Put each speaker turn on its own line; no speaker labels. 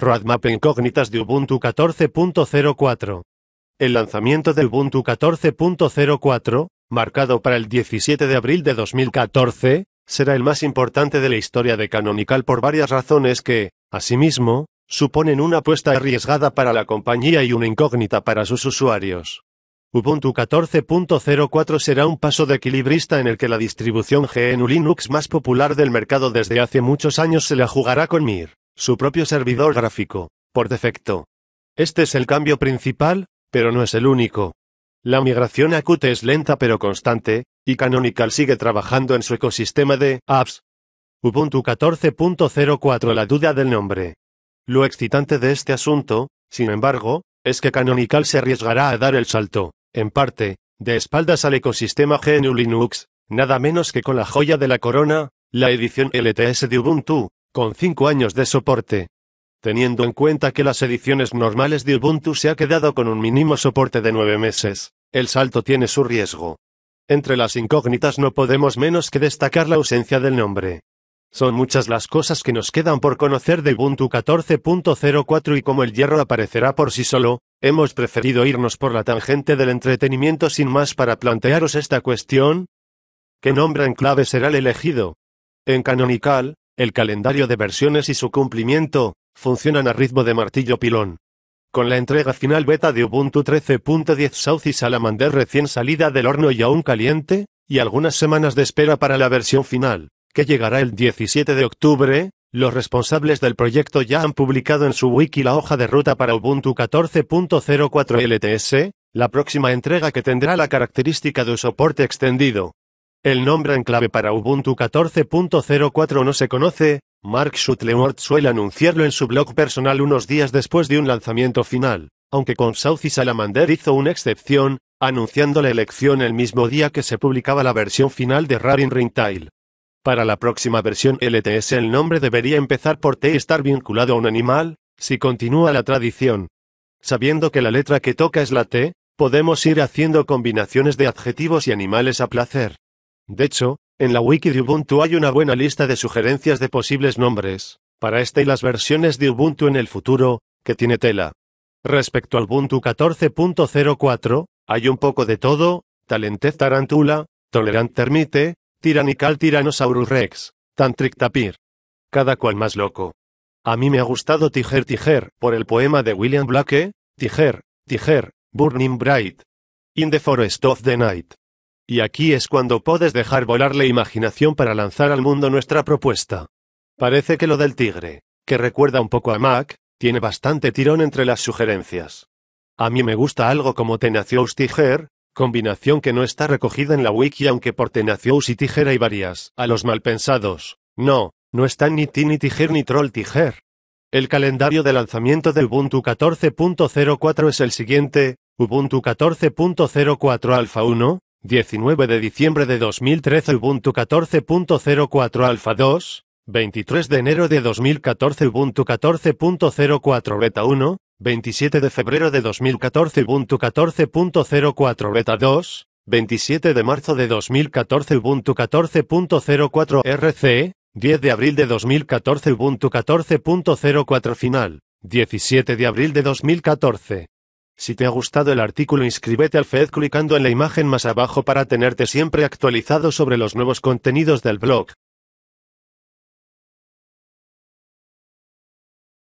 Roadmap incógnitas de Ubuntu 14.04. El lanzamiento de Ubuntu 14.04, marcado para el 17 de abril de 2014, será el más importante de la historia de Canonical por varias razones que, asimismo, suponen una apuesta arriesgada para la compañía y una incógnita para sus usuarios. Ubuntu 14.04 será un paso de equilibrista en el que la distribución GNU Linux más popular del mercado desde hace muchos años se la jugará con Mir su propio servidor gráfico, por defecto. Este es el cambio principal, pero no es el único. La migración a es lenta pero constante, y Canonical sigue trabajando en su ecosistema de apps. Ubuntu 14.04 La duda del nombre. Lo excitante de este asunto, sin embargo, es que Canonical se arriesgará a dar el salto, en parte, de espaldas al ecosistema GNU Linux, nada menos que con la joya de la corona, la edición LTS de Ubuntu, con 5 años de soporte. Teniendo en cuenta que las ediciones normales de Ubuntu se ha quedado con un mínimo soporte de 9 meses, el salto tiene su riesgo. Entre las incógnitas no podemos menos que destacar la ausencia del nombre. Son muchas las cosas que nos quedan por conocer de Ubuntu 14.04 y como el hierro aparecerá por sí solo, hemos preferido irnos por la tangente del entretenimiento sin más para plantearos esta cuestión. ¿Qué nombre en clave será el elegido? En Canonical, el calendario de versiones y su cumplimiento funcionan a ritmo de martillo pilón. Con la entrega final beta de Ubuntu 13.10 South y Salamander recién salida del horno y aún caliente, y algunas semanas de espera para la versión final, que llegará el 17 de octubre, los responsables del proyecto ya han publicado en su wiki la hoja de ruta para Ubuntu 14.04 LTS, la próxima entrega que tendrá la característica de soporte extendido. El nombre en clave para Ubuntu 14.04 no se conoce, Mark Shuttleworth suele anunciarlo en su blog personal unos días después de un lanzamiento final, aunque con South Salamander hizo una excepción, anunciando la elección el mismo día que se publicaba la versión final de Raring Ringtail. Para la próxima versión LTS el nombre debería empezar por T y estar vinculado a un animal, si continúa la tradición. Sabiendo que la letra que toca es la T, podemos ir haciendo combinaciones de adjetivos y animales a placer. De hecho, en la wiki de Ubuntu hay una buena lista de sugerencias de posibles nombres, para esta y las versiones de Ubuntu en el futuro, que tiene tela. Respecto al Ubuntu 14.04, hay un poco de todo, Talentez Tarantula, Tolerant Termite, Tyrannical Tyrannosaurus Rex, Tantric Tapir. Cada cual más loco. A mí me ha gustado Tiger Tiger, por el poema de William Blake, Tiger, Tiger, Burning Bright. In the Forest of the Night. Y aquí es cuando puedes dejar volar la imaginación para lanzar al mundo nuestra propuesta. Parece que lo del tigre, que recuerda un poco a Mac, tiene bastante tirón entre las sugerencias. A mí me gusta algo como Tenacious Tiger, combinación que no está recogida en la wiki aunque por Tenacious y Tiger hay varias, a los malpensados. No, no están ni Tini Tiger ni Troll Tiger. El calendario de lanzamiento de Ubuntu 14.04 es el siguiente, Ubuntu 14.04 Alpha 1, 19 de diciembre de 2013 Ubuntu 14.04 Alpha 2, 23 de enero de 2014 Ubuntu 14.04 Beta 1, 27 de febrero de 2014 Ubuntu 14.04 Beta 2, 27 de marzo de 2014 Ubuntu 14.04 RC, 10 de abril de 2014 Ubuntu 14.04 Final, 17 de abril de 2014. Si te ha gustado el artículo inscríbete al FED clicando en la imagen más abajo para tenerte siempre actualizado sobre los nuevos contenidos del blog.